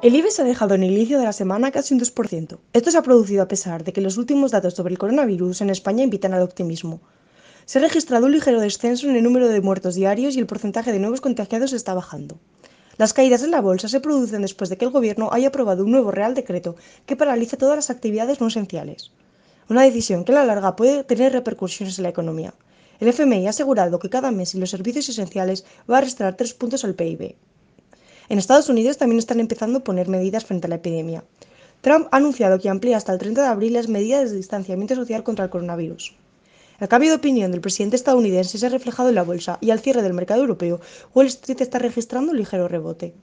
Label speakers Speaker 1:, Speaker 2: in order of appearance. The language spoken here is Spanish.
Speaker 1: El IBEX ha dejado en el inicio de la semana casi un 2%. Esto se ha producido a pesar de que los últimos datos sobre el coronavirus en España invitan al optimismo. Se ha registrado un ligero descenso en el número de muertos diarios y el porcentaje de nuevos contagiados está bajando. Las caídas en la bolsa se producen después de que el gobierno haya aprobado un nuevo Real Decreto que paraliza todas las actividades no esenciales. Una decisión que a la larga puede tener repercusiones en la economía. El FMI ha asegurado que cada mes y los servicios esenciales va a restar tres puntos al PIB. En Estados Unidos también están empezando a poner medidas frente a la epidemia. Trump ha anunciado que amplía hasta el 30 de abril las medidas de distanciamiento social contra el coronavirus. El cambio de opinión del presidente estadounidense se ha reflejado en la bolsa y al cierre del mercado europeo, Wall Street está registrando un ligero rebote.